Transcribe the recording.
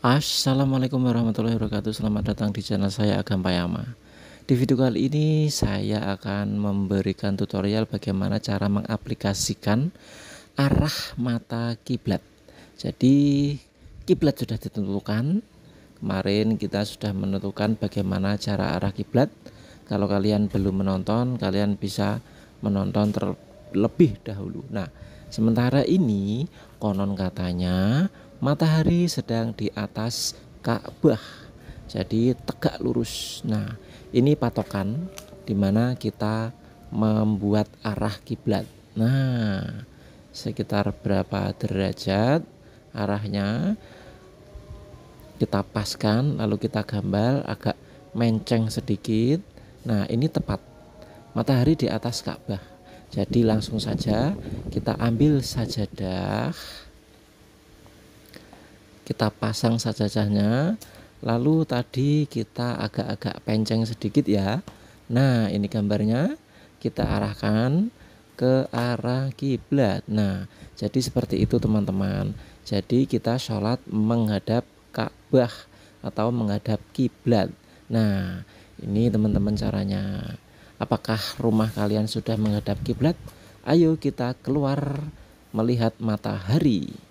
Assalamualaikum warahmatullahi wabarakatuh Selamat datang di channel saya Agam Payama Di video kali ini saya akan memberikan tutorial bagaimana cara mengaplikasikan arah mata kiblat Jadi kiblat sudah ditentukan Kemarin kita sudah menentukan bagaimana cara arah kiblat Kalau kalian belum menonton kalian bisa menonton terlebih dahulu Nah sementara ini konon katanya matahari sedang di atas Ka'bah. Jadi tegak lurus. Nah, ini patokan di mana kita membuat arah kiblat. Nah, sekitar berapa derajat arahnya kita paskan lalu kita gambar agak menceng sedikit. Nah, ini tepat. Matahari di atas Ka'bah. Jadi langsung saja kita ambil sajadah kita pasang sajajahnya lalu tadi kita agak-agak penceng sedikit ya nah ini gambarnya kita arahkan ke arah kiblat nah jadi seperti itu teman-teman jadi kita sholat menghadap Ka'bah atau menghadap kiblat nah ini teman-teman caranya apakah rumah kalian sudah menghadap kiblat ayo kita keluar melihat matahari